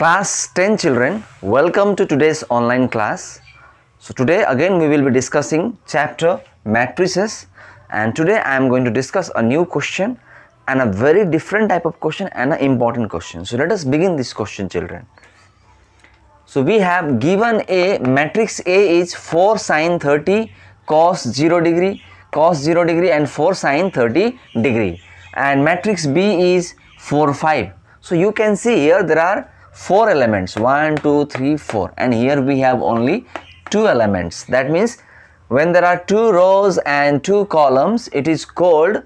class 10 children welcome to today's online class so today again we will be discussing chapter matrices and today i am going to discuss a new question and a very different type of question and an important question so let us begin this question children so we have given a matrix a is 4 sine 30 cos 0 degree cos 0 degree and 4 sine 30 degree and matrix b is 4 5 so you can see here there are four elements one two three four and here we have only two elements that means when there are two rows and two columns it is called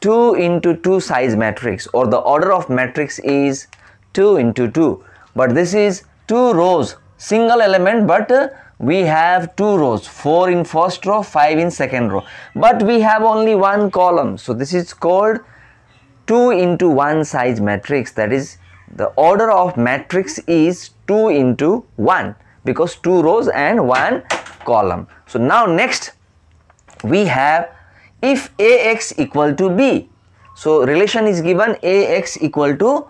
2 into 2 size matrix or the order of matrix is 2 into 2 but this is two rows single element but uh, we have two rows 4 in first row 5 in second row but we have only one column so this is called 2 into 1 size matrix that is the order of matrix is 2 into 1 because 2 rows and 1 column. So now next we have if AX equal to B. So relation is given AX equal to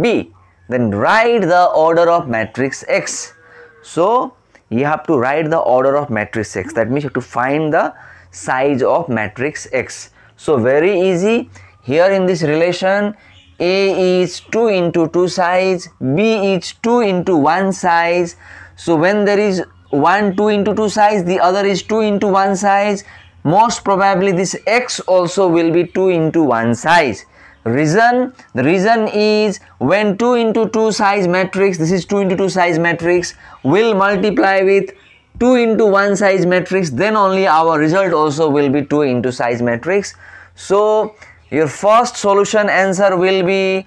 B. Then write the order of matrix X. So you have to write the order of matrix X. That means you have to find the size of matrix X. So very easy. Here in this relation a is 2 into 2 size, B is 2 into 1 size. So when there is one 2 into 2 size, the other is 2 into 1 size, most probably this x also will be 2 into 1 size. Reason, the reason is when 2 into 2 size matrix, this is 2 into 2 size matrix, will multiply with 2 into 1 size matrix, then only our result also will be 2 into size matrix. So, your first solution answer will be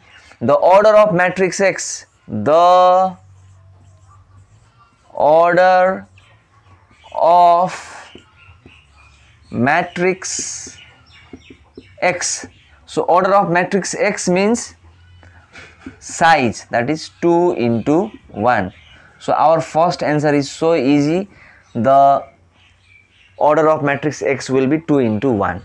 the order of matrix X the order of matrix X so order of matrix X means size that is 2 into 1 so our first answer is so easy the order of matrix X will be 2 into 1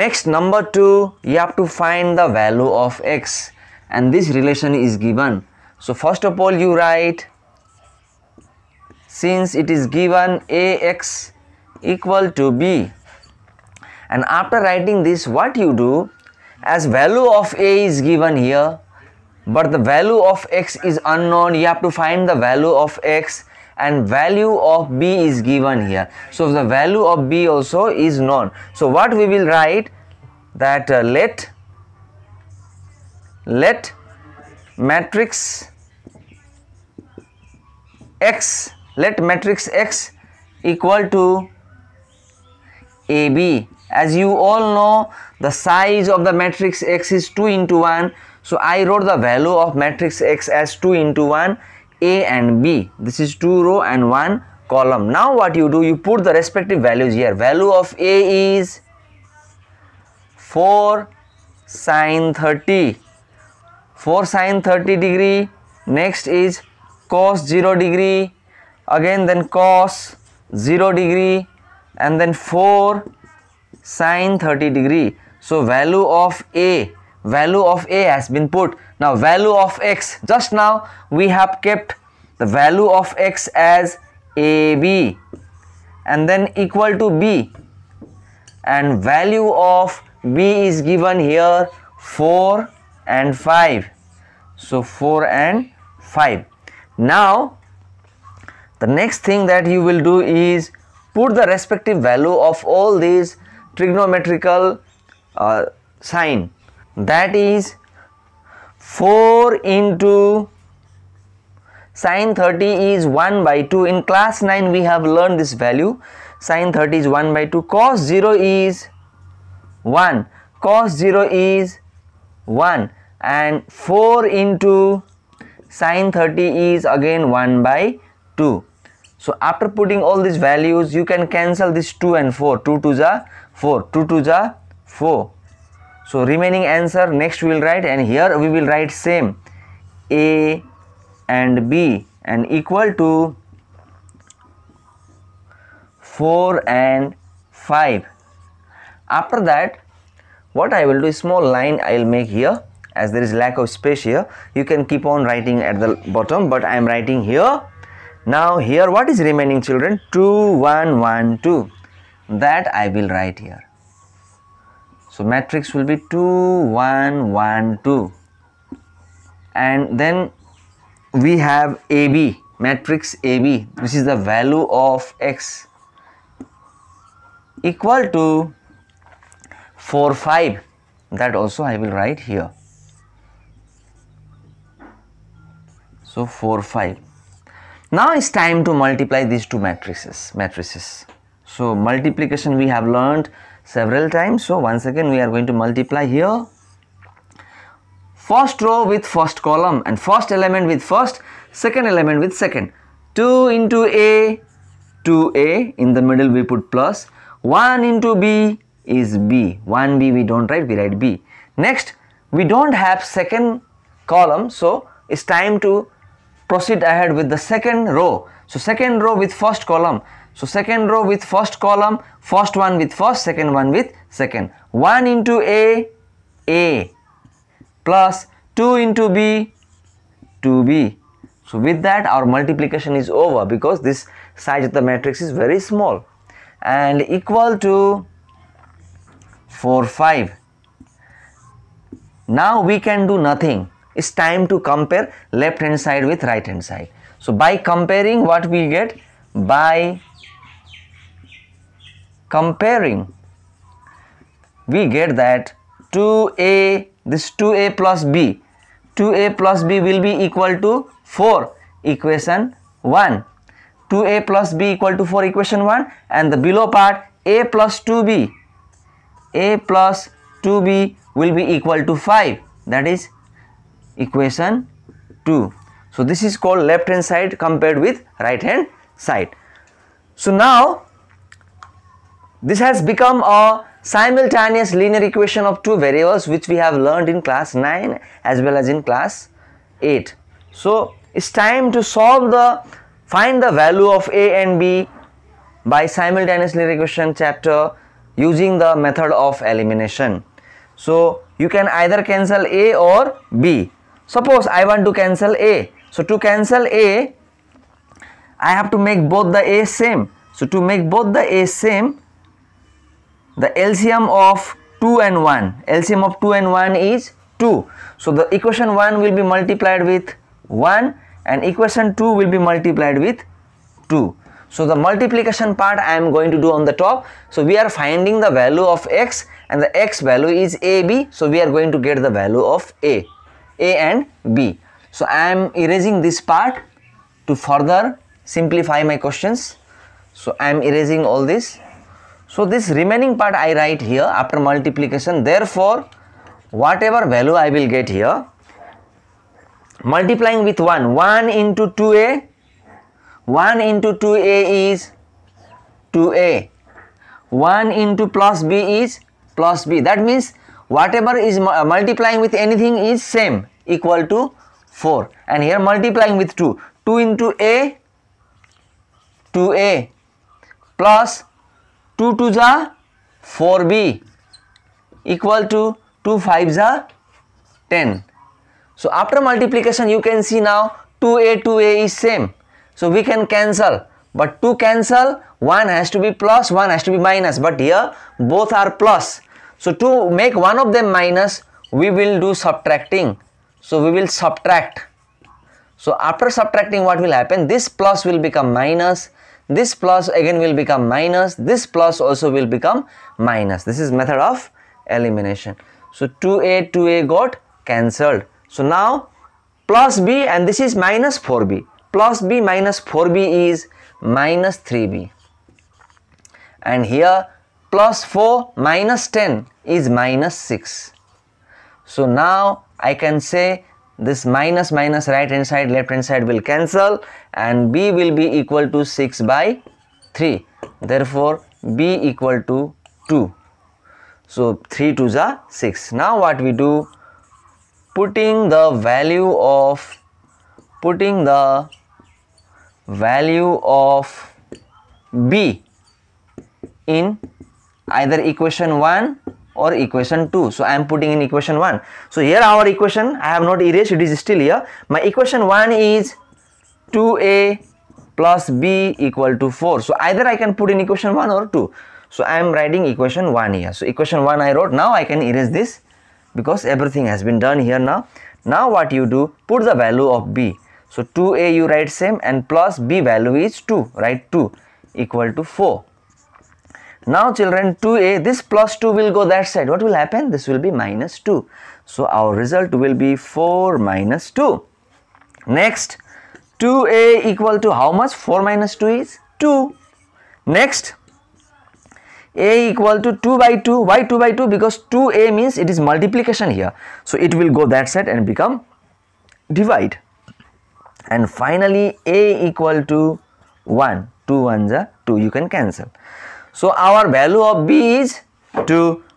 Next number 2 you have to find the value of x and this relation is given. So first of all you write since it is given ax equal to b and after writing this what you do as value of a is given here but the value of x is unknown you have to find the value of x and value of b is given here so the value of b also is known so what we will write that uh, let let matrix x let matrix x equal to ab as you all know the size of the matrix x is 2 into 1 so i wrote the value of matrix x as 2 into 1 a and B. This is two row and one column. Now what you do, you put the respective values here. Value of A is 4 sine 30. 4 sine 30 degree. Next is cos 0 degree. Again then cos 0 degree and then 4 sine 30 degree. So value of A value of a has been put now value of x just now we have kept the value of x as ab and then equal to b and value of b is given here 4 and 5 so 4 and 5 now the next thing that you will do is put the respective value of all these trigonometrical uh, sign that is 4 into sine 30 is 1 by 2 in class 9 we have learned this value sine 30 is 1 by 2 cos 0 is 1 cos 0 is 1 and 4 into sine 30 is again 1 by 2 so after putting all these values you can cancel this 2 and 4 2 to the 4 2 to the 4 so remaining answer next we will write and here we will write same a and b and equal to 4 and 5 after that what I will do small line I will make here as there is lack of space here you can keep on writing at the bottom but I am writing here now here what is remaining children 2 1 1 2 that I will write here so matrix will be 2 1 1 2 and then we have AB matrix AB which is the value of X equal to 4 5 that also I will write here so 4 5 now it's time to multiply these two matrices matrices so multiplication we have learned several times so once again we are going to multiply here first row with first column and first element with first second element with second 2 into a 2a in the middle we put plus 1 into b is b 1b we don't write we write b next we don't have second column so it's time to proceed ahead with the second row so second row with first column so second row with first column, first one with first, second one with second. 1 into A, A plus 2 into B, 2B. So with that our multiplication is over because this size of the matrix is very small and equal to 4, 5. Now we can do nothing. It's time to compare left hand side with right hand side. So by comparing what we get by comparing we get that 2a this 2a plus b 2a plus b will be equal to 4 equation 1 2a plus b equal to 4 equation 1 and the below part a plus 2b a plus 2b will be equal to 5 that is equation 2 so this is called left hand side compared with right hand side so now this has become a simultaneous linear equation of two variables which we have learned in class 9 as well as in class 8. So it's time to solve the find the value of a and b by simultaneous linear equation chapter using the method of elimination. So you can either cancel a or b. Suppose I want to cancel a. So to cancel a I have to make both the a same. So to make both the a same the LCM of 2 and 1 LCM of 2 and 1 is 2 so the equation 1 will be multiplied with 1 and equation 2 will be multiplied with 2 so the multiplication part I am going to do on the top so we are finding the value of x and the x value is AB so we are going to get the value of A A and B so I am erasing this part to further simplify my questions so I am erasing all this so this remaining part I write here after multiplication. Therefore, whatever value I will get here, multiplying with 1, 1 into 2a, 1 into 2a is 2a, 1 into plus b is plus b. That means whatever is uh, multiplying with anything is same equal to 4 and here multiplying with 2, 2 into a, 2a plus 2 to the 4b equal to 2 5 the 10. So after multiplication you can see now 2a 2a is same. So we can cancel but 2 cancel 1 has to be plus 1 has to be minus but here both are plus. So to make one of them minus we will do subtracting. So we will subtract. So after subtracting what will happen this plus will become minus this plus again will become minus this plus also will become minus this is method of elimination so 2a 2a got cancelled so now plus b and this is minus 4b plus b minus 4b is minus 3b and here plus 4 minus 10 is minus 6 so now I can say this minus minus right hand side left hand side will cancel and b will be equal to 6 by 3 therefore b equal to 2 so 3 to the 6 now what we do putting the value of putting the value of b in either equation 1 or equation 2 so i am putting in equation 1 so here our equation i have not erased it is still here my equation 1 is 2a plus b equal to 4 so either i can put in equation 1 or 2 so i am writing equation 1 here so equation 1 i wrote now i can erase this because everything has been done here now now what you do put the value of b so 2a you write same and plus b value is 2 right 2 equal to 4 now children 2a, this plus 2 will go that side. What will happen? This will be minus 2. So our result will be 4 minus 2. Next, 2a equal to how much? 4 minus 2 is 2. Next, a equal to 2 by 2. Why 2 by 2? Because 2a means it is multiplication here. So it will go that side and become divide. And finally, a equal to 1. 2 1s are 2. You can cancel. So our value of B is 2,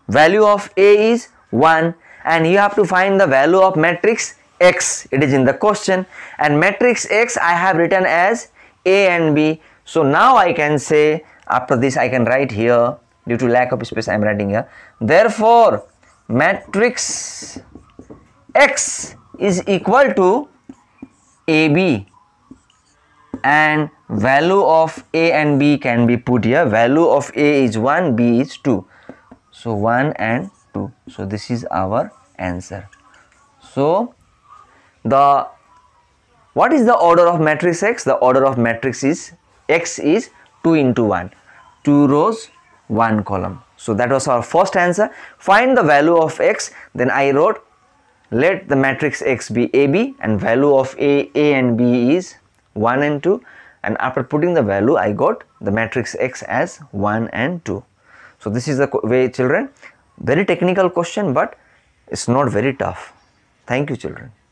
value of A is 1 and you have to find the value of matrix X. It is in the question and matrix X I have written as A and B. So now I can say after this I can write here due to lack of space I am writing here. Therefore matrix X is equal to AB and value of a and b can be put here value of a is 1 b is 2 so 1 and 2 so this is our answer so the what is the order of matrix x the order of matrix is x is 2 into 1 2 rows 1 column so that was our first answer find the value of x then i wrote let the matrix x be ab and value of a a and b is 1 and 2 and after putting the value I got the matrix X as 1 and 2. So this is the way children very technical question but it's not very tough. Thank you children.